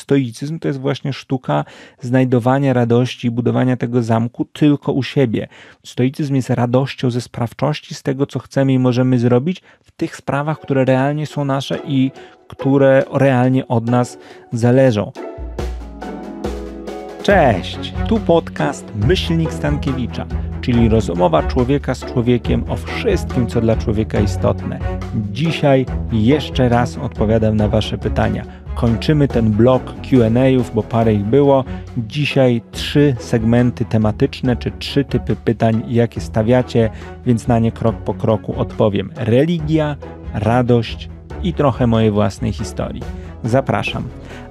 stoicyzm to jest właśnie sztuka znajdowania radości i budowania tego zamku tylko u siebie. Stoicyzm jest radością ze sprawczości, z tego, co chcemy i możemy zrobić w tych sprawach, które realnie są nasze i które realnie od nas zależą. Cześć, tu podcast Myślnik Stankiewicza, czyli rozmowa człowieka z człowiekiem o wszystkim, co dla człowieka istotne. Dzisiaj jeszcze raz odpowiadam na Wasze pytania kończymy ten blok QA'ów, bo parę ich było. Dzisiaj trzy segmenty tematyczne, czy trzy typy pytań, jakie stawiacie, więc na nie krok po kroku odpowiem. Religia, radość i trochę mojej własnej historii. Zapraszam.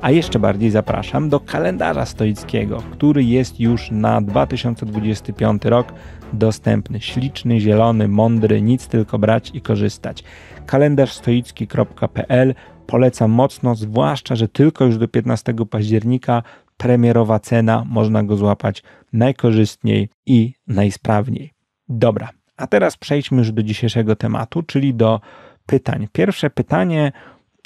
A jeszcze bardziej zapraszam do kalendarza stoickiego, który jest już na 2025 rok dostępny, śliczny, zielony, mądry, nic tylko brać i korzystać. Kalendarz stoicki.pl polecam mocno, zwłaszcza, że tylko już do 15 października premierowa cena, można go złapać najkorzystniej i najsprawniej. Dobra, a teraz przejdźmy już do dzisiejszego tematu, czyli do pytań. Pierwsze pytanie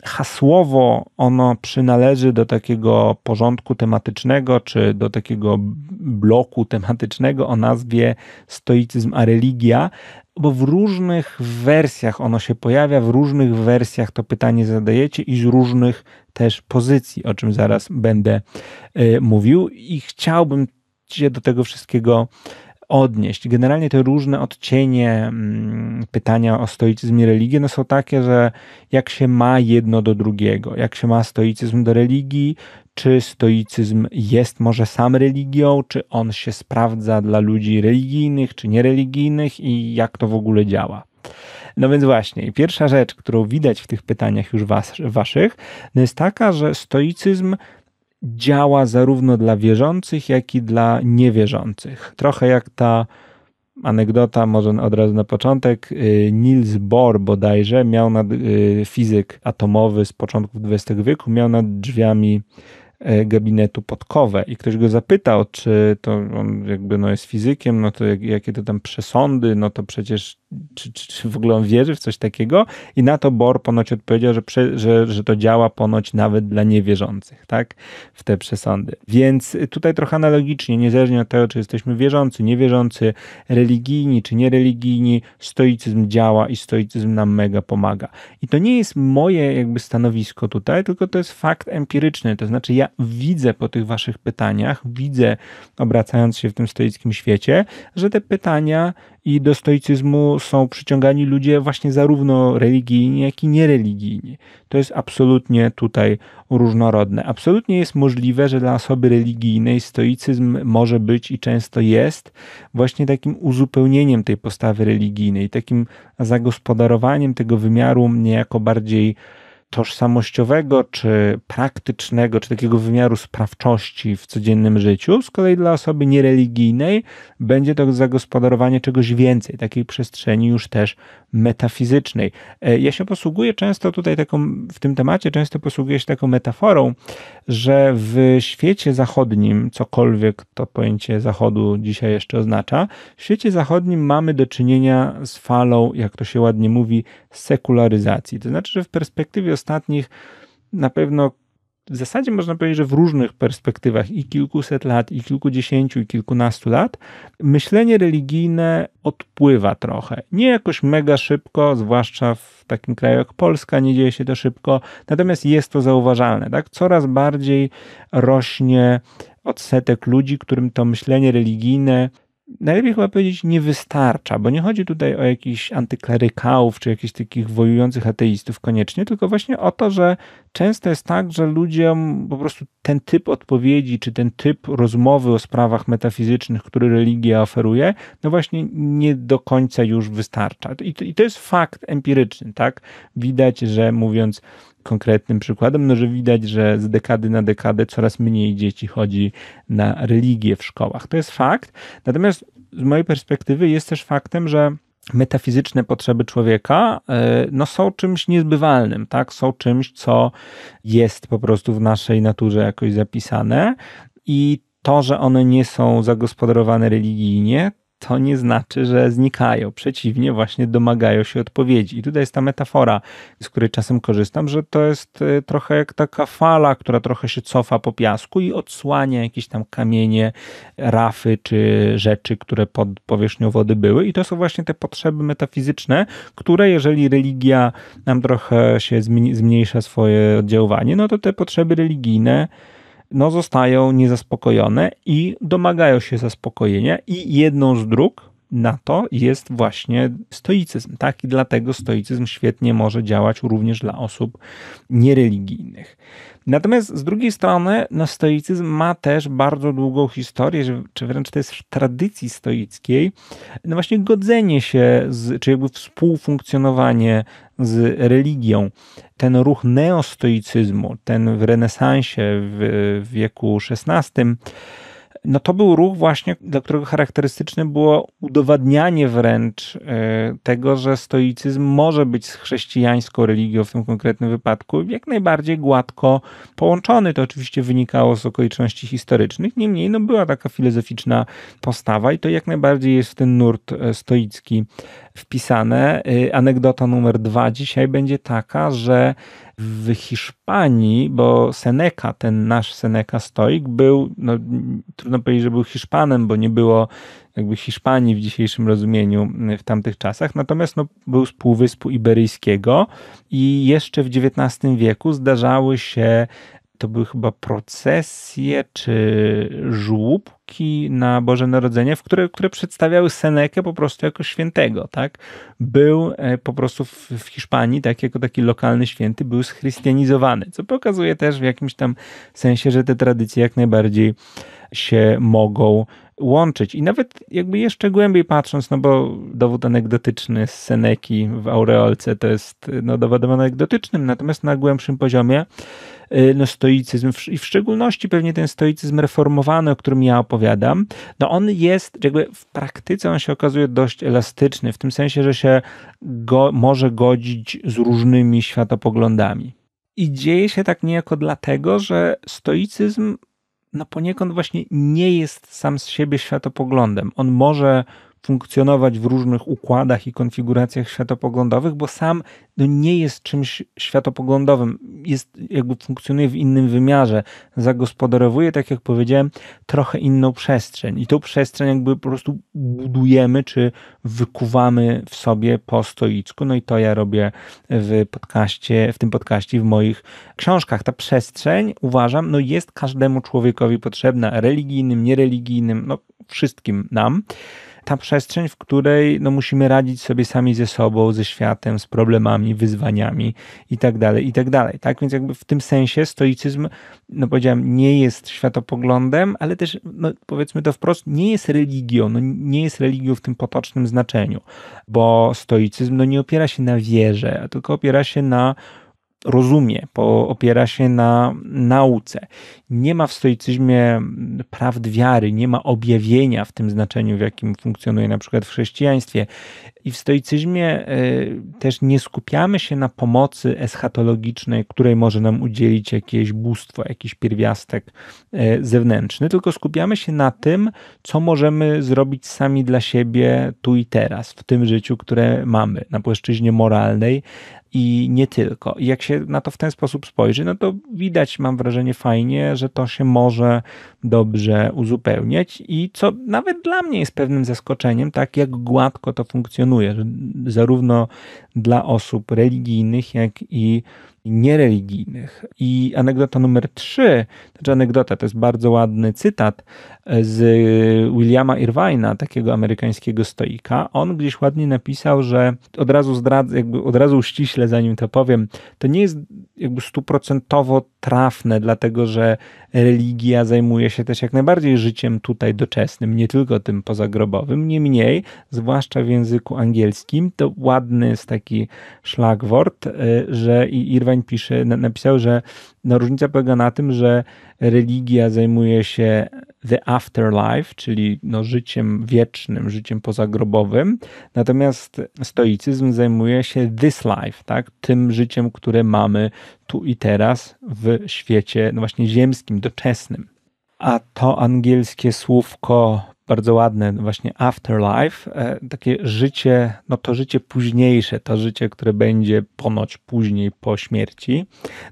hasłowo ono przynależy do takiego porządku tematycznego, czy do takiego bloku tematycznego o nazwie Stoicyzm a religia, bo w różnych wersjach ono się pojawia, w różnych wersjach to pytanie zadajecie i z różnych też pozycji, o czym zaraz będę y, mówił. I chciałbym Cię do tego wszystkiego odnieść. Generalnie te różne odcienie mm, pytania o stoicyzm i religię no są takie, że jak się ma jedno do drugiego, jak się ma stoicyzm do religii, czy stoicyzm jest może sam religią, czy on się sprawdza dla ludzi religijnych, czy niereligijnych i jak to w ogóle działa. No więc właśnie, pierwsza rzecz, którą widać w tych pytaniach już was, waszych, no jest taka, że stoicyzm działa zarówno dla wierzących, jak i dla niewierzących. Trochę jak ta anegdota, może od razu na początek. Y, Niels Bohr bodajże miał nad, y, fizyk atomowy z początku XX wieku, miał nad drzwiami e, gabinetu podkowę i ktoś go zapytał, czy to on jakby no jest fizykiem, no to jakie to tam przesądy, no to przecież czy, czy, czy, w ogóle on wierzy w coś takiego? I na to Bohr ponoć odpowiedział, że, prze, że, że to działa ponoć nawet dla niewierzących, tak? W te przesądy. Więc tutaj trochę analogicznie, niezależnie od tego, czy jesteśmy wierzący, niewierzący, religijni czy niereligijni, stoicyzm działa i stoicyzm nam mega pomaga. I to nie jest moje jakby stanowisko tutaj, tylko to jest fakt empiryczny. To znaczy, ja widzę po tych waszych pytaniach, widzę, obracając się w tym stoickim świecie, że te pytania i do stoicyzmu są przyciągani ludzie właśnie zarówno religijni, jak i niereligijni. To jest absolutnie tutaj różnorodne. Absolutnie jest możliwe, że dla osoby religijnej stoicyzm może być i często jest właśnie takim uzupełnieniem tej postawy religijnej, takim zagospodarowaniem tego wymiaru niejako bardziej tożsamościowego, czy praktycznego, czy takiego wymiaru sprawczości w codziennym życiu. Z kolei dla osoby niereligijnej będzie to zagospodarowanie czegoś więcej, takiej przestrzeni już też metafizycznej. E, ja się posługuję często tutaj taką, w tym temacie często posługuję się taką metaforą, że w świecie zachodnim, cokolwiek to pojęcie zachodu dzisiaj jeszcze oznacza, w świecie zachodnim mamy do czynienia z falą, jak to się ładnie mówi, sekularyzacji. To znaczy, że w perspektywie ostatnich na pewno w zasadzie można powiedzieć, że w różnych perspektywach i kilkuset lat, i kilkudziesięciu, i kilkunastu lat, myślenie religijne odpływa trochę. Nie jakoś mega szybko, zwłaszcza w takim kraju jak Polska, nie dzieje się to szybko, natomiast jest to zauważalne. Tak? Coraz bardziej rośnie odsetek ludzi, którym to myślenie religijne najlepiej chyba powiedzieć nie wystarcza, bo nie chodzi tutaj o jakichś antyklerykałów czy jakichś takich wojujących ateistów koniecznie, tylko właśnie o to, że często jest tak, że ludziom po prostu ten typ odpowiedzi czy ten typ rozmowy o sprawach metafizycznych, który religia oferuje, no właśnie nie do końca już wystarcza. I to, i to jest fakt empiryczny, tak? Widać, że mówiąc konkretnym przykładem, no że widać, że z dekady na dekadę coraz mniej dzieci chodzi na religię w szkołach. To jest fakt. Natomiast z mojej perspektywy jest też faktem, że metafizyczne potrzeby człowieka e, no, są czymś niezbywalnym, tak? Są czymś, co jest po prostu w naszej naturze jakoś zapisane i to, że one nie są zagospodarowane religijnie, to nie znaczy, że znikają. Przeciwnie, właśnie domagają się odpowiedzi. I tutaj jest ta metafora, z której czasem korzystam, że to jest y, trochę jak taka fala, która trochę się cofa po piasku i odsłania jakieś tam kamienie, rafy czy rzeczy, które pod powierzchnią wody były. I to są właśnie te potrzeby metafizyczne, które jeżeli religia nam trochę się zmniejsza swoje oddziaływanie, no to te potrzeby religijne no, zostają niezaspokojone i domagają się zaspokojenia i jedną z dróg na to jest właśnie stoicyzm, tak? I dlatego stoicyzm świetnie może działać również dla osób niereligijnych. Natomiast z drugiej strony, no, stoicyzm ma też bardzo długą historię, czy wręcz to jest w tradycji stoickiej, no właśnie godzenie się, z, czy jakby współfunkcjonowanie z religią. Ten ruch neostoicyzmu, ten w renesansie w wieku XVI, no to był ruch właśnie, dla którego charakterystyczne było udowadnianie wręcz e, tego, że stoicyzm może być z chrześcijańską religią w tym konkretnym wypadku jak najbardziej gładko połączony. To oczywiście wynikało z okoliczności historycznych, niemniej no była taka filozoficzna postawa i to jak najbardziej jest ten nurt e, stoicki wpisane. Y, anegdota numer dwa dzisiaj będzie taka, że w Hiszpanii, bo Seneca, ten nasz Seneca stoik, był, no, trudno powiedzieć, że był Hiszpanem, bo nie było jakby Hiszpanii w dzisiejszym rozumieniu y, w tamtych czasach, natomiast no, był z Półwyspu Iberyjskiego i jeszcze w XIX wieku zdarzały się to były chyba procesje czy żłóbki na Boże Narodzenie, w które, które przedstawiały Senekę po prostu jako świętego, tak? Był e, po prostu w, w Hiszpanii, tak, jako taki lokalny święty, był schrystianizowany, co pokazuje też w jakimś tam sensie, że te tradycje jak najbardziej się mogą łączyć. I nawet jakby jeszcze głębiej patrząc, no bo dowód anegdotyczny z Seneki w Aureolce to jest no, dowodem anegdotycznym, natomiast na głębszym poziomie Y, no, stoicyzm i w szczególności pewnie ten stoicyzm reformowany, o którym ja opowiadam, no on jest jakby w praktyce on się okazuje dość elastyczny, w tym sensie, że się go, może godzić z różnymi światopoglądami. I dzieje się tak niejako dlatego, że stoicyzm no poniekąd właśnie nie jest sam z siebie światopoglądem. On może funkcjonować w różnych układach i konfiguracjach światopoglądowych, bo sam no, nie jest czymś światopoglądowym. Jest, jakby funkcjonuje w innym wymiarze. Zagospodarowuje, tak jak powiedziałem, trochę inną przestrzeń. I tą przestrzeń jakby po prostu budujemy, czy wykuwamy w sobie po stoicku. No i to ja robię w podcaście, w tym podcaście w moich książkach. Ta przestrzeń, uważam, no jest każdemu człowiekowi potrzebna, religijnym, niereligijnym, no wszystkim nam ta przestrzeń, w której no, musimy radzić sobie sami ze sobą, ze światem, z problemami, wyzwaniami itd. Tak itd. Tak, tak więc jakby w tym sensie stoicyzm, no powiedziałem, nie jest światopoglądem, ale też no, powiedzmy to wprost, nie jest religią, no, nie jest religią w tym potocznym znaczeniu, bo stoicyzm no, nie opiera się na wierze, tylko opiera się na rozumie, bo opiera się na nauce. Nie ma w stoicyzmie mm, prawd wiary, nie ma objawienia w tym znaczeniu, w jakim funkcjonuje na przykład w chrześcijaństwie. I w stoicyzmie y, też nie skupiamy się na pomocy eschatologicznej, której może nam udzielić jakieś bóstwo, jakiś pierwiastek y, zewnętrzny, tylko skupiamy się na tym, co możemy zrobić sami dla siebie tu i teraz, w tym życiu, które mamy, na płaszczyźnie moralnej, i nie tylko. I jak się na to w ten sposób spojrzy, no to widać, mam wrażenie, fajnie, że to się może dobrze uzupełniać i co nawet dla mnie jest pewnym zaskoczeniem, tak jak gładko to funkcjonuje. Zarówno dla osób religijnych, jak i niereligijnych. I anegdota numer trzy, znaczy anegdota, to jest bardzo ładny cytat e, z Williama Irvina, takiego amerykańskiego stoika. On gdzieś ładnie napisał, że od razu zdradzę, jakby od razu uściśle, zanim to powiem, to nie jest jakby stuprocentowo trafne, dlatego że religia zajmuje się też jak najbardziej życiem tutaj doczesnym, nie tylko tym pozagrobowym. Niemniej, zwłaszcza w języku angielskim, to ładny z tak taki szlagwort, e, że i Irwań pisze, napisał, że no, różnica polega na tym, że religia zajmuje się the afterlife, czyli no, życiem wiecznym, życiem pozagrobowym, natomiast stoicyzm zajmuje się this life, tak, tym życiem, które mamy tu i teraz w świecie no właśnie ziemskim, doczesnym. A to angielskie słówko bardzo ładne, właśnie afterlife, e, takie życie, no to życie późniejsze, to życie, które będzie ponoć później po śmierci.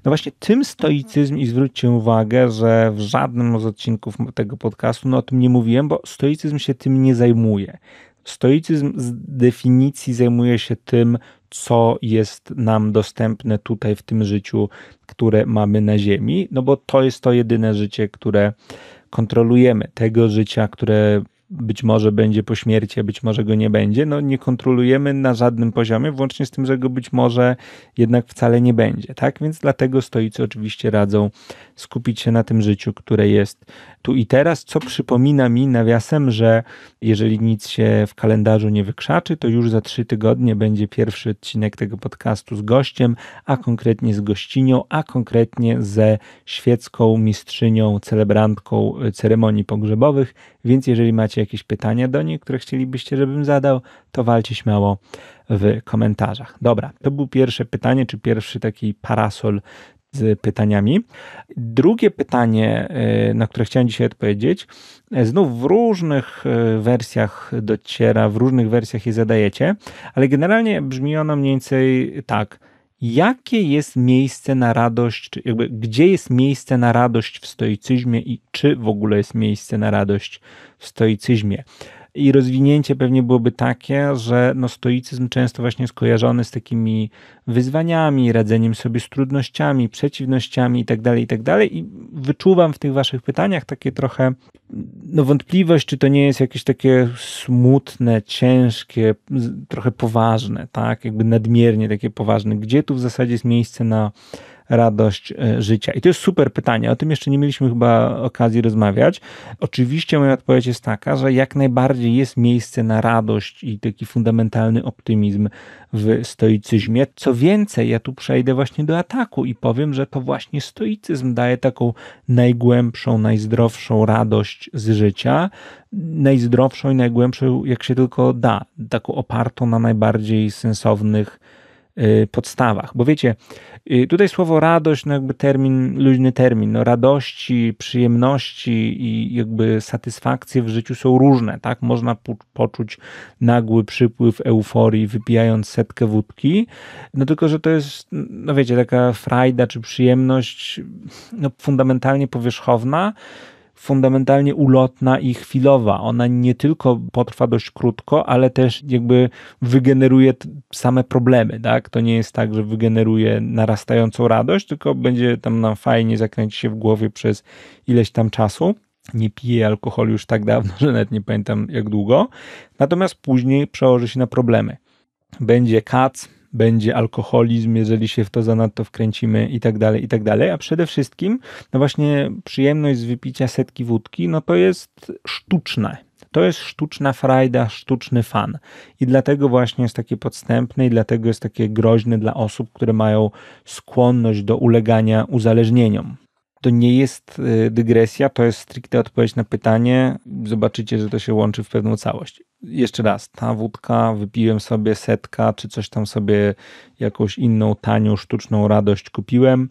No właśnie tym stoicyzm i zwróćcie uwagę, że w żadnym z odcinków tego podcastu no o tym nie mówiłem, bo stoicyzm się tym nie zajmuje. Stoicyzm z definicji zajmuje się tym, co jest nam dostępne tutaj w tym życiu, które mamy na Ziemi, no bo to jest to jedyne życie, które kontrolujemy, tego życia, które być może będzie po śmierci, a być może go nie będzie, no nie kontrolujemy na żadnym poziomie, włącznie z tym, że go być może jednak wcale nie będzie, tak? Więc dlatego stoicy oczywiście radzą skupić się na tym życiu, które jest tu i teraz, co przypomina mi nawiasem, że jeżeli nic się w kalendarzu nie wykrzaczy, to już za trzy tygodnie będzie pierwszy odcinek tego podcastu z gościem, a konkretnie z gościnią, a konkretnie ze świecką mistrzynią, celebrantką ceremonii pogrzebowych, więc jeżeli macie jakieś pytania do niej, które chcielibyście, żebym zadał, to walcie śmiało w komentarzach. Dobra, to był pierwsze pytanie, czy pierwszy taki parasol z pytaniami. Drugie pytanie, y, na które chciałem dzisiaj odpowiedzieć, y, znów w różnych y, wersjach dociera, w różnych wersjach je zadajecie, ale generalnie brzmi ono mniej więcej tak – jakie jest miejsce na radość, czy jakby gdzie jest miejsce na radość w stoicyzmie i czy w ogóle jest miejsce na radość w stoicyzmie. I rozwinięcie pewnie byłoby takie, że no stoicyzm często właśnie skojarzony z takimi wyzwaniami, radzeniem sobie z trudnościami, przeciwnościami itd., tak itd. Tak I wyczuwam w tych waszych pytaniach takie trochę no, wątpliwość, czy to nie jest jakieś takie smutne, ciężkie, trochę poważne, tak? Jakby nadmiernie takie poważne. Gdzie tu w zasadzie jest miejsce na radość e, życia? I to jest super pytanie. O tym jeszcze nie mieliśmy chyba okazji rozmawiać. Oczywiście moja odpowiedź jest taka, że jak najbardziej jest miejsce na radość i taki fundamentalny optymizm w stoicyzmie. Co więcej, ja tu przejdę właśnie do ataku i powiem, że to właśnie stoicyzm daje taką najgłębszą, najzdrowszą radość z życia, najzdrowszą i najgłębszą, jak się tylko da, taką opartą na najbardziej sensownych Y, podstawach. Bo wiecie, y, tutaj słowo radość, no jakby termin, luźny termin, no radości, przyjemności i jakby satysfakcje w życiu są różne, tak? Można poczuć nagły przypływ euforii, wypijając setkę wódki, no tylko, że to jest, no wiecie, taka frajda czy przyjemność no fundamentalnie powierzchowna, fundamentalnie ulotna i chwilowa. Ona nie tylko potrwa dość krótko, ale też jakby wygeneruje same problemy, tak? To nie jest tak, że wygeneruje narastającą radość, tylko będzie tam nam fajnie zakręcić się w głowie przez ileś tam czasu. Nie piję alkoholu już tak dawno, że nawet nie pamiętam jak długo. Natomiast później przełoży się na problemy. Będzie kac, będzie alkoholizm, jeżeli się w to zanadto wkręcimy i tak dalej, i tak dalej. A przede wszystkim, no właśnie przyjemność z wypicia setki wódki, no to jest sztuczne. To jest sztuczna frajda, sztuczny fan. I dlatego właśnie jest takie podstępne i dlatego jest takie groźne dla osób, które mają skłonność do ulegania uzależnieniom. To nie jest y, dygresja, to jest stricte odpowiedź na pytanie. Zobaczycie, że to się łączy w pewną całość. Jeszcze raz, ta wódka, wypiłem sobie setka, czy coś tam sobie, jakąś inną, tanią, sztuczną radość kupiłem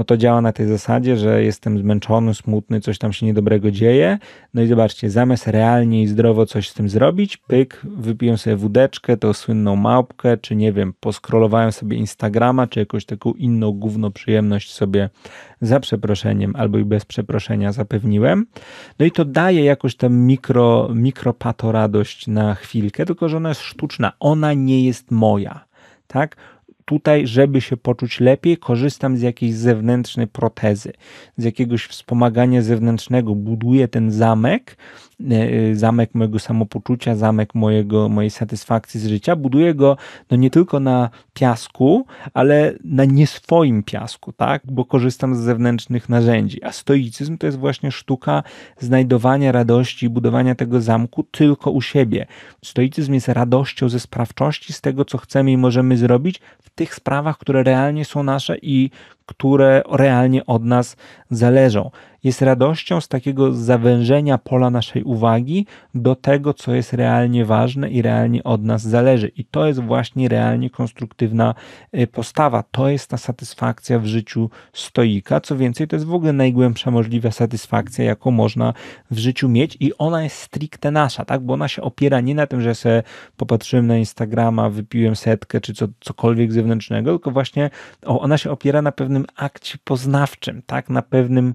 no to działa na tej zasadzie, że jestem zmęczony, smutny, coś tam się niedobrego dzieje. No i zobaczcie, zamiast realnie i zdrowo coś z tym zrobić, pyk, wypiję sobie wódeczkę, tą słynną małpkę, czy nie wiem, poskrolowałem sobie Instagrama, czy jakąś taką inną gówno przyjemność sobie za przeproszeniem albo i bez przeproszenia zapewniłem. No i to daje jakoś tam mikro, mikropato radość na chwilkę, tylko że ona jest sztuczna, ona nie jest moja tak? tutaj, żeby się poczuć lepiej, korzystam z jakiejś zewnętrznej protezy, z jakiegoś wspomagania zewnętrznego, buduję ten zamek, e, e, zamek mojego samopoczucia, zamek mojego, mojej satysfakcji z życia. Buduję go no nie tylko na piasku, ale na nieswoim piasku, tak? bo korzystam z zewnętrznych narzędzi. A stoicyzm to jest właśnie sztuka znajdowania radości i budowania tego zamku tylko u siebie. Stoicyzm jest radością ze sprawczości, z tego, co chcemy i możemy zrobić w tych sprawach, które realnie są nasze i które realnie od nas zależą. Jest radością z takiego zawężenia pola naszej uwagi do tego, co jest realnie ważne i realnie od nas zależy. I to jest właśnie realnie konstruktywna y, postawa. To jest ta satysfakcja w życiu stoika. Co więcej, to jest w ogóle najgłębsza możliwa satysfakcja, jaką można w życiu mieć, i ona jest stricte nasza, tak? Bo ona się opiera nie na tym, że sobie popatrzyłem na Instagrama, wypiłem setkę czy co, cokolwiek zewnętrznego, tylko właśnie ona się opiera na pewnym pewnym akcie poznawczym, tak? na pewnym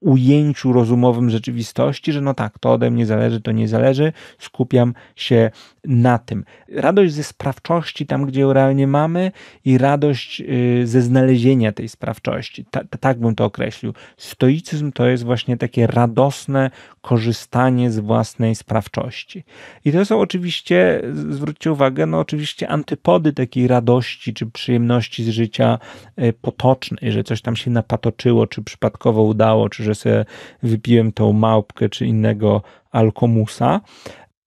ujęciu rozumowym rzeczywistości, że no tak, to ode mnie zależy, to nie zależy, skupiam się na tym. Radość ze sprawczości tam, gdzie ją realnie mamy i radość y, ze znalezienia tej sprawczości. Ta, tak bym to określił. Stoicyzm to jest właśnie takie radosne korzystanie z własnej sprawczości. I to są oczywiście, zwróćcie uwagę, no oczywiście antypody takiej radości czy przyjemności z życia y, potocznej, że coś tam się napatoczyło, czy przypadkowo udało, czy że że sobie wypiłem tą małpkę czy innego alkomusa.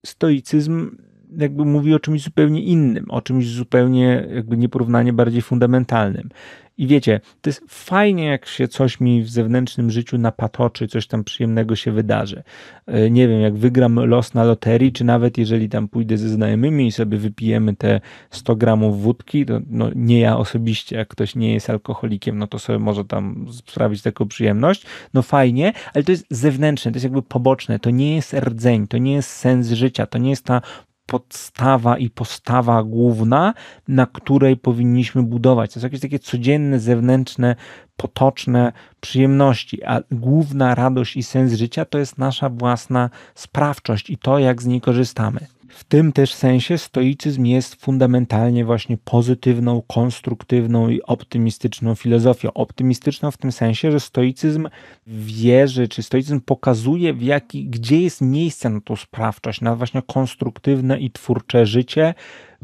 Stoicyzm jakby mówi o czymś zupełnie innym, o czymś zupełnie jakby nieporównanie bardziej fundamentalnym. I wiecie, to jest fajnie, jak się coś mi w zewnętrznym życiu napatoczy, coś tam przyjemnego się wydarzy. E, nie wiem, jak wygram los na loterii, czy nawet jeżeli tam pójdę ze znajomymi i sobie wypijemy te 100 gramów wódki, to no, nie ja osobiście, jak ktoś nie jest alkoholikiem, no to sobie może tam sprawić taką przyjemność. No fajnie, ale to jest zewnętrzne, to jest jakby poboczne, to nie jest rdzeń, to nie jest sens życia, to nie jest ta podstawa i postawa główna, na której powinniśmy budować. To są jakieś takie codzienne, zewnętrzne, potoczne przyjemności, a główna radość i sens życia to jest nasza własna sprawczość i to, jak z niej korzystamy. W tym też sensie stoicyzm jest fundamentalnie właśnie pozytywną, konstruktywną i optymistyczną filozofią. Optymistyczną w tym sensie, że stoicyzm wierzy, czy stoicyzm pokazuje, w jaki, gdzie jest miejsce na tą sprawczość, na właśnie konstruktywne i twórcze życie,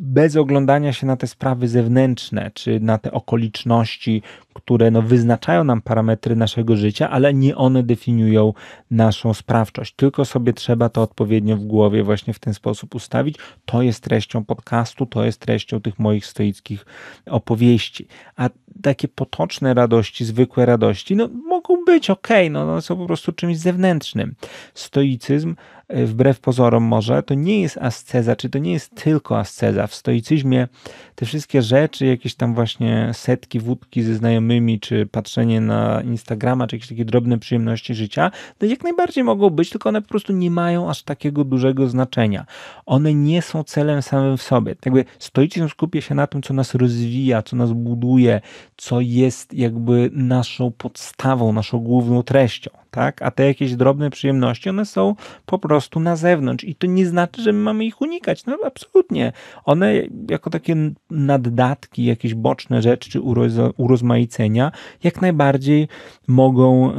bez oglądania się na te sprawy zewnętrzne, czy na te okoliczności, które no, wyznaczają nam parametry naszego życia, ale nie one definiują naszą sprawczość. Tylko sobie trzeba to odpowiednio w głowie właśnie w ten sposób ustawić, to jest treścią podcastu, to jest treścią tych moich stoickich opowieści. A takie potoczne radości, zwykłe radości, no mogą być ok, no one są po prostu czymś zewnętrznym. Stoicyzm E, wbrew pozorom może, to nie jest asceza, czy to nie jest tylko asceza. W stoicyzmie te wszystkie rzeczy, jakieś tam właśnie setki wódki ze znajomymi, czy patrzenie na Instagrama, czy jakieś takie drobne przyjemności życia, to no jak najbardziej mogą być, tylko one po prostu nie mają aż takiego dużego znaczenia. One nie są celem samym w sobie. Jakby stoicyzm skupia się na tym, co nas rozwija, co nas buduje, co jest jakby naszą podstawą, naszą główną treścią, tak? A te jakieś drobne przyjemności, one są po prostu prostu na zewnątrz. I to nie znaczy, że my mamy ich unikać. No absolutnie. One jako takie naddatki, jakieś boczne rzeczy czy uroz urozmaicenia, jak najbardziej mogą,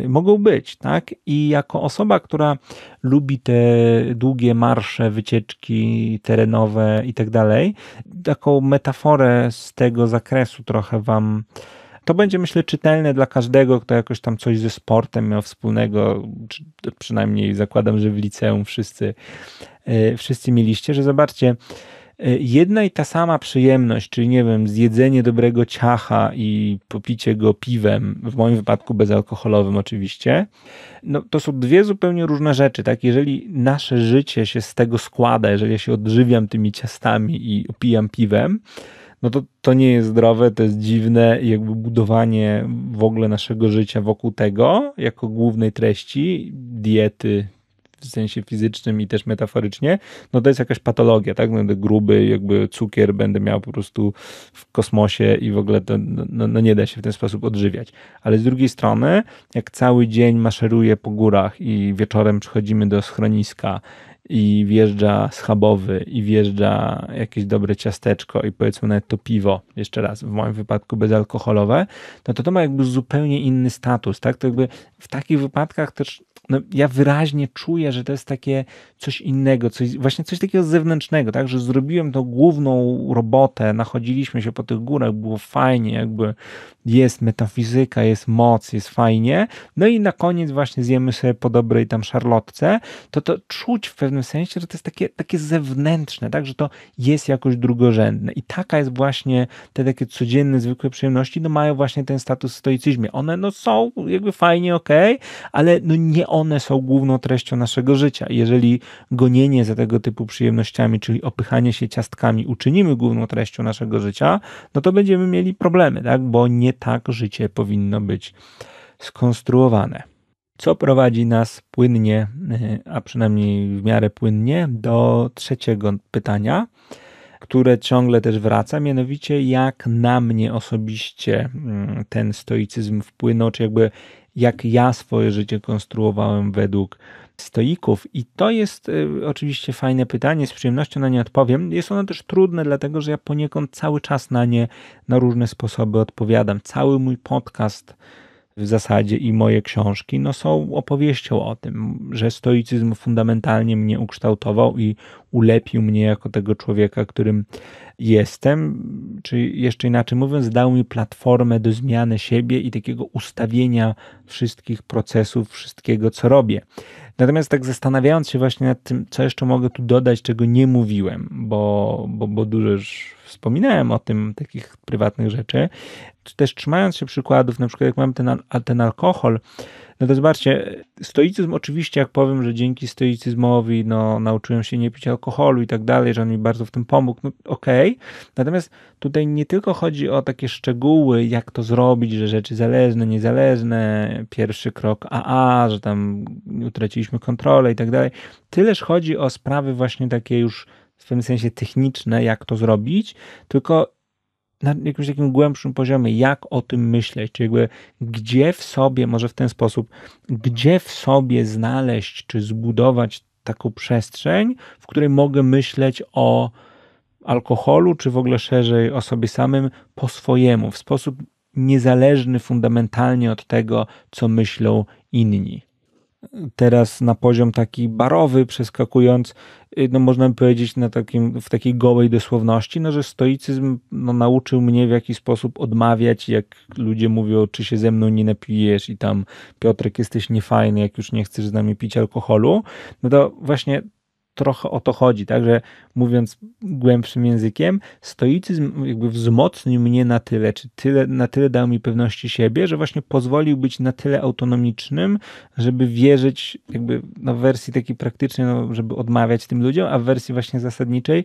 yy, mogą być. Tak? I jako osoba, która lubi te długie marsze, wycieczki terenowe i tak dalej, taką metaforę z tego zakresu trochę wam to będzie, myślę, czytelne dla każdego, kto jakoś tam coś ze sportem miał wspólnego, przynajmniej zakładam, że w liceum wszyscy, e, wszyscy mieliście, że zobaczcie, e, jedna i ta sama przyjemność, czyli nie wiem, zjedzenie dobrego ciacha i popicie go piwem, w moim wypadku bezalkoholowym oczywiście, no to są dwie zupełnie różne rzeczy, tak? Jeżeli nasze życie się z tego składa, jeżeli ja się odżywiam tymi ciastami i opijam piwem, no to, to nie jest zdrowe, to jest dziwne i jakby budowanie w ogóle naszego życia wokół tego, jako głównej treści, diety w sensie fizycznym i też metaforycznie, no to jest jakaś patologia, tak? Będę no, gruby, jakby cukier będę miał po prostu w kosmosie i w ogóle to, no, no, no nie da się w ten sposób odżywiać. Ale z drugiej strony, jak cały dzień maszeruję po górach i wieczorem przychodzimy do schroniska i wjeżdża schabowy i wjeżdża jakieś dobre ciasteczko i powiedzmy nawet to piwo, jeszcze raz, w moim wypadku bezalkoholowe, no to to ma jakby zupełnie inny status, tak? To jakby w takich wypadkach też no, ja wyraźnie czuję, że to jest takie coś innego, coś, właśnie coś takiego zewnętrznego, tak, że zrobiłem tą główną robotę, nachodziliśmy się po tych górach, było fajnie, jakby jest metafizyka, jest moc, jest fajnie, no i na koniec właśnie zjemy sobie po dobrej tam szarlotce, to to czuć w pewnym sensie, że to jest takie, takie zewnętrzne, tak, że to jest jakoś drugorzędne i taka jest właśnie te takie codzienne, zwykłe przyjemności, no mają właśnie ten status w stoicyzmie, one no są jakby fajnie, ok, ale no nie one są główną treścią naszego życia. Jeżeli gonienie za tego typu przyjemnościami, czyli opychanie się ciastkami, uczynimy główną treścią naszego życia, no to będziemy mieli problemy, tak? Bo nie tak życie powinno być skonstruowane. Co prowadzi nas płynnie, e, a przynajmniej w miarę płynnie, do trzeciego pytania które ciągle też wraca, mianowicie jak na mnie osobiście mm, ten stoicyzm wpłynął, czy jakby jak ja swoje życie konstruowałem według stoików. I to jest y, oczywiście fajne pytanie, z przyjemnością na nie odpowiem. Jest ono też trudne, dlatego że ja poniekąd cały czas na nie na różne sposoby odpowiadam. Cały mój podcast w zasadzie i moje książki no, są opowieścią o tym, że stoicyzm fundamentalnie mnie ukształtował i ulepił mnie jako tego człowieka, którym jestem, czy jeszcze inaczej mówiąc, dał mi platformę do zmiany siebie i takiego ustawienia wszystkich procesów, wszystkiego, co robię. Natomiast tak zastanawiając się właśnie nad tym, co jeszcze mogę tu dodać, czego nie mówiłem, bo, bo, bo dużo już wspominałem o tym, takich prywatnych rzeczy, czy też trzymając się przykładów, na przykład jak mamy ten, ten alkohol, no to zobaczcie, stoicyzm oczywiście, jak powiem, że dzięki stoicyzmowi no, nauczyłem się nie pić alkoholu i tak dalej, że on mi bardzo w tym pomógł, no okej. Okay. Natomiast tutaj nie tylko chodzi o takie szczegóły, jak to zrobić, że rzeczy zależne, niezależne, pierwszy krok AA, że tam utraciliśmy kontrolę i tak dalej. Tyleż chodzi o sprawy właśnie takie już w pewnym sensie techniczne, jak to zrobić, tylko na jakimś takim głębszym poziomie, jak o tym myśleć, czy jakby gdzie w sobie, może w ten sposób, gdzie w sobie znaleźć, czy zbudować taką przestrzeń, w której mogę myśleć o alkoholu, czy w ogóle szerzej o sobie samym po swojemu, w sposób niezależny fundamentalnie od tego, co myślą inni teraz na poziom taki barowy, przeskakując, y, no można by powiedzieć, na takim, w takiej gołej dosłowności, no że stoicyzm no, nauczył mnie w jaki sposób odmawiać, jak ludzie mówią, czy się ze mną nie napijesz i tam Piotrek jesteś niefajny, jak już nie chcesz z nami pić alkoholu, no to właśnie trochę o to chodzi, także mówiąc głębszym językiem, stoicyzm jakby wzmocnił mnie na tyle, czy tyle, na tyle dał mi pewności siebie, że właśnie pozwolił być na tyle autonomicznym, żeby wierzyć jakby no, w wersji takiej praktycznej, no, żeby odmawiać tym ludziom, a w wersji właśnie zasadniczej,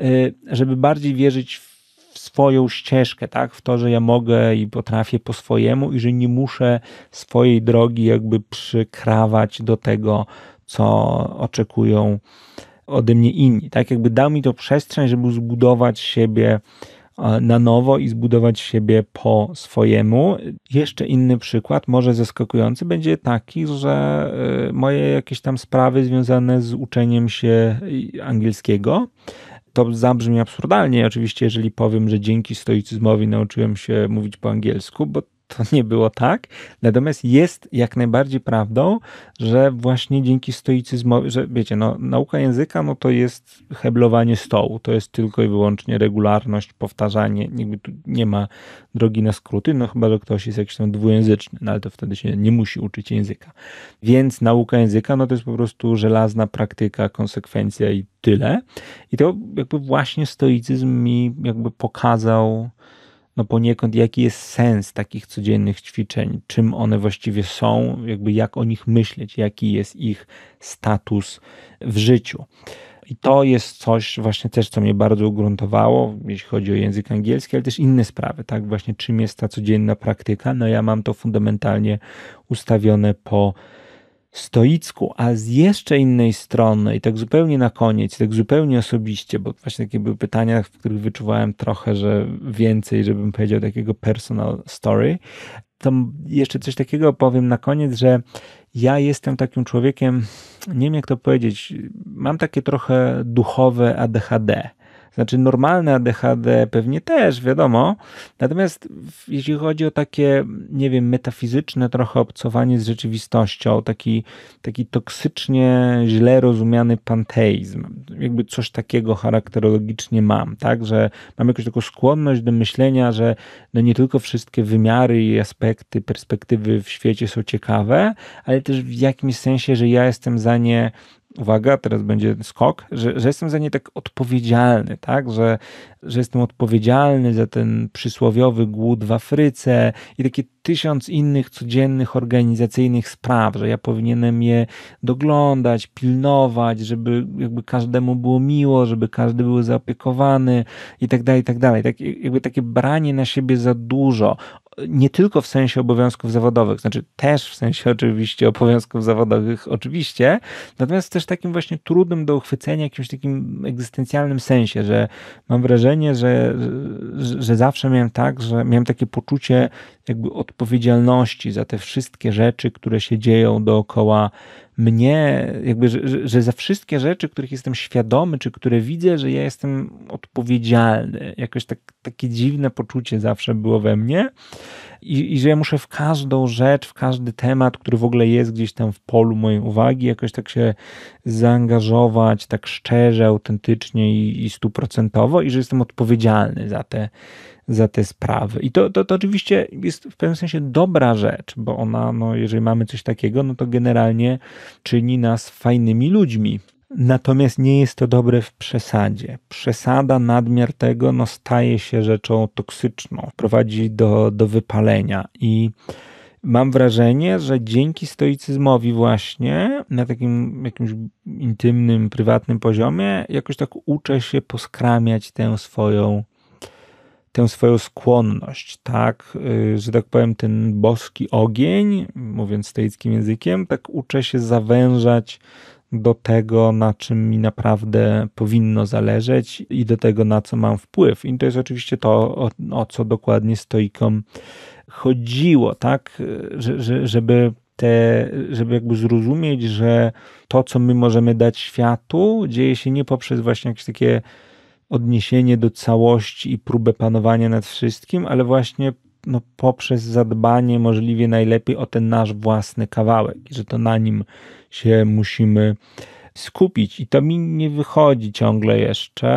y, żeby bardziej wierzyć w swoją ścieżkę, tak? W to, że ja mogę i potrafię po swojemu i że nie muszę swojej drogi jakby przykrawać do tego, co oczekują ode mnie inni. Tak jakby dał mi to przestrzeń, żeby zbudować siebie e, na nowo i zbudować siebie po swojemu. Jeszcze inny przykład, może zaskakujący, będzie taki, że e, moje jakieś tam sprawy związane z uczeniem się e, angielskiego. To zabrzmi absurdalnie, oczywiście, jeżeli powiem, że dzięki stoicyzmowi nauczyłem się mówić po angielsku, bo to nie było tak. Natomiast jest jak najbardziej prawdą, że właśnie dzięki stoicyzmowi, że wiecie, no, nauka języka no to jest heblowanie stołu, to jest tylko i wyłącznie regularność, powtarzanie, jakby tu nie ma drogi na skróty, no chyba, że ktoś jest jakiś tam dwujęzyczny, no ale to wtedy się nie musi uczyć języka. Więc nauka języka no to jest po prostu żelazna praktyka, konsekwencja i tyle. I to jakby właśnie stoicyzm mi jakby pokazał, no poniekąd jaki jest sens takich codziennych ćwiczeń, czym one właściwie są, jakby jak o nich myśleć, jaki jest ich status w życiu. I to jest coś właśnie też, co mnie bardzo ugruntowało, jeśli chodzi o język angielski, ale też inne sprawy, tak? Właśnie czym jest ta codzienna praktyka. No ja mam to fundamentalnie ustawione po stoicku, a z jeszcze innej strony, i tak zupełnie na koniec, tak zupełnie osobiście, bo właśnie takie były pytania, w których wyczuwałem trochę, że więcej, żebym powiedział takiego personal story, to jeszcze coś takiego powiem na koniec, że ja jestem takim człowiekiem, nie wiem jak to powiedzieć, mam takie trochę duchowe ADHD. Znaczy normalne ADHD pewnie też, wiadomo. Natomiast jeśli chodzi o takie, nie wiem, metafizyczne trochę obcowanie z rzeczywistością, taki, taki toksycznie źle rozumiany panteizm, jakby coś takiego charakterologicznie mam, tak, że mam jakąś taką skłonność do myślenia, że no nie tylko wszystkie wymiary i aspekty, perspektywy w świecie są ciekawe, ale też w jakimś sensie, że ja jestem za nie uwaga, teraz będzie skok, że, że jestem za nie tak odpowiedzialny, tak? Że, że jestem odpowiedzialny za ten przysłowiowy głód w Afryce i takie tysiąc innych codziennych organizacyjnych spraw, że ja powinienem je doglądać, pilnować, żeby jakby każdemu było miło, żeby każdy był zaopiekowany i tak dalej, i tak dalej. Tak, jakby takie branie na siebie za dużo, nie tylko w sensie obowiązków zawodowych, znaczy też w sensie oczywiście obowiązków zawodowych, oczywiście, natomiast też takim właśnie trudnym do uchwycenia, jakimś takim egzystencjalnym sensie, że mam wrażenie, że, że, że zawsze miałem tak, że miałem takie poczucie jakby odpowiedzialności za te wszystkie rzeczy, które się dzieją dookoła mnie, jakby, że, że, za wszystkie rzeczy, których jestem świadomy, czy które widzę, że ja jestem odpowiedzialny. Jakoś tak, takie dziwne poczucie zawsze było we mnie i, i że ja muszę w każdą rzecz, w każdy temat, który w ogóle jest gdzieś tam w polu mojej uwagi, jakoś tak się zaangażować, tak szczerze, autentycznie i, i stuprocentowo, i że jestem odpowiedzialny za te, za te sprawy. I to, to, to oczywiście jest w pewnym sensie dobra rzecz, bo ona, no, jeżeli mamy coś takiego, no to generalnie czyni nas fajnymi ludźmi. Natomiast nie jest to dobre w przesadzie. Przesada, nadmiar tego no, staje się rzeczą toksyczną, prowadzi do, do wypalenia i mam wrażenie, że dzięki stoicyzmowi właśnie na takim jakimś intymnym, prywatnym poziomie jakoś tak uczę się poskramiać tę swoją tę swoją skłonność, tak, y, że tak powiem, ten boski ogień, mówiąc stoickim językiem, tak uczę się zawężać, do tego, na czym mi naprawdę powinno zależeć i do tego, na co mam wpływ. I to jest oczywiście to, o, o co dokładnie stoikom chodziło, tak, że, że, żeby te, żeby jakby zrozumieć, że to, co my możemy dać światu, dzieje się nie poprzez właśnie jakieś takie odniesienie do całości i próbę panowania nad wszystkim, ale właśnie no, poprzez zadbanie możliwie najlepiej o ten nasz własny kawałek, że to na nim się musimy skupić. I to mi nie wychodzi ciągle jeszcze,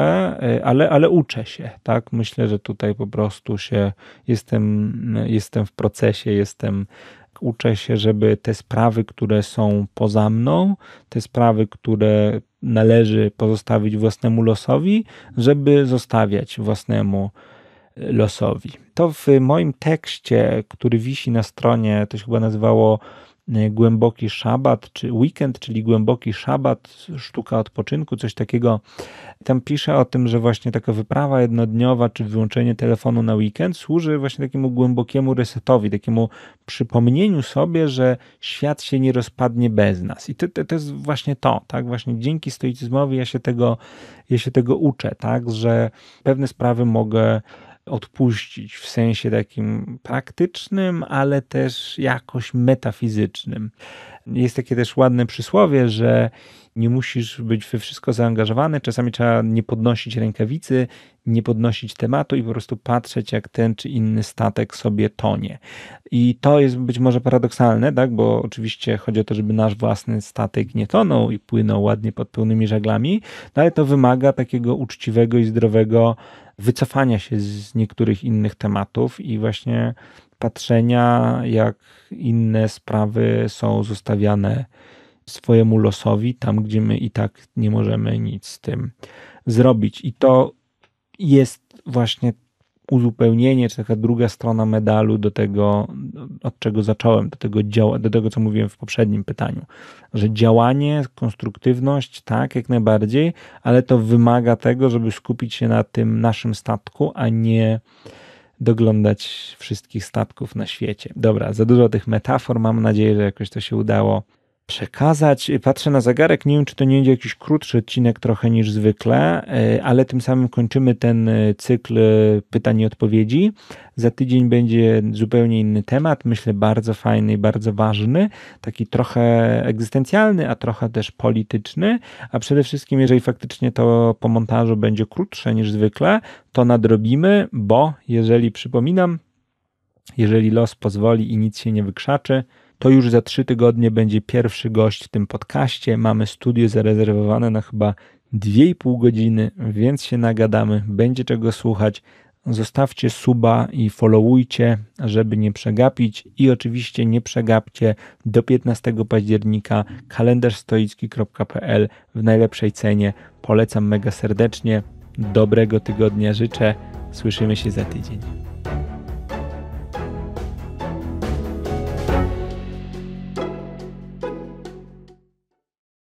y, ale, ale uczę się, tak? Myślę, że tutaj po prostu się jestem, jestem w procesie, jestem. Uczę się, żeby te sprawy, które są poza mną, te sprawy, które należy pozostawić własnemu losowi, żeby zostawiać własnemu losowi losowi. To w moim tekście, który wisi na stronie, to się chyba nazywało e, Głęboki Szabat, czy Weekend, czyli Głęboki Szabat, sztuka odpoczynku, coś takiego. Tam pisze o tym, że właśnie taka wyprawa jednodniowa, czy wyłączenie telefonu na weekend służy właśnie takiemu głębokiemu resetowi, takiemu przypomnieniu sobie, że świat się nie rozpadnie bez nas. I to, to, to jest właśnie to, tak? Właśnie dzięki stoicyzmowi ja się tego, ja się tego uczę, tak? Że pewne sprawy mogę odpuścić w sensie takim praktycznym, ale też jakoś metafizycznym. Jest takie też ładne przysłowie, że nie musisz być we wszystko zaangażowany, czasami trzeba nie podnosić rękawicy, nie podnosić tematu i po prostu patrzeć, jak ten czy inny statek sobie tonie. I to jest być może paradoksalne, tak? bo oczywiście chodzi o to, żeby nasz własny statek nie tonął i płynął ładnie pod pełnymi żaglami, no ale to wymaga takiego uczciwego i zdrowego wycofania się z niektórych innych tematów i właśnie patrzenia, jak inne sprawy są zostawiane swojemu losowi, tam gdzie my i tak nie możemy nic z tym zrobić. I to jest właśnie uzupełnienie, czy taka druga strona medalu do tego, od czego zacząłem, do tego, do tego co mówiłem w poprzednim pytaniu, że działanie, konstruktywność, tak, jak najbardziej, ale to wymaga tego, żeby skupić się na tym naszym statku, a nie doglądać wszystkich statków na świecie. Dobra, za dużo tych metafor, mam nadzieję, że jakoś to się udało przekazać. Patrzę na zegarek, nie wiem, czy to nie będzie jakiś krótszy odcinek trochę niż zwykle, e, ale tym samym kończymy ten e, cykl e, pytań i odpowiedzi. Za tydzień będzie zupełnie inny temat, myślę bardzo fajny i bardzo ważny, taki trochę egzystencjalny, a trochę też polityczny, a przede wszystkim, jeżeli faktycznie to po montażu będzie krótsze niż zwykle, to nadrobimy, bo jeżeli przypominam, jeżeli los pozwoli i nic się nie wykrzaczy, to już za trzy tygodnie będzie pierwszy gość w tym podcaście. Mamy studio zarezerwowane na chyba 2,5 godziny, więc się nagadamy, będzie czego słuchać. Zostawcie suba i followujcie, żeby nie przegapić. I oczywiście nie przegapcie do 15 października kalendarzstoicki.pl w najlepszej cenie. Polecam mega serdecznie. Dobrego tygodnia życzę. Słyszymy się za tydzień.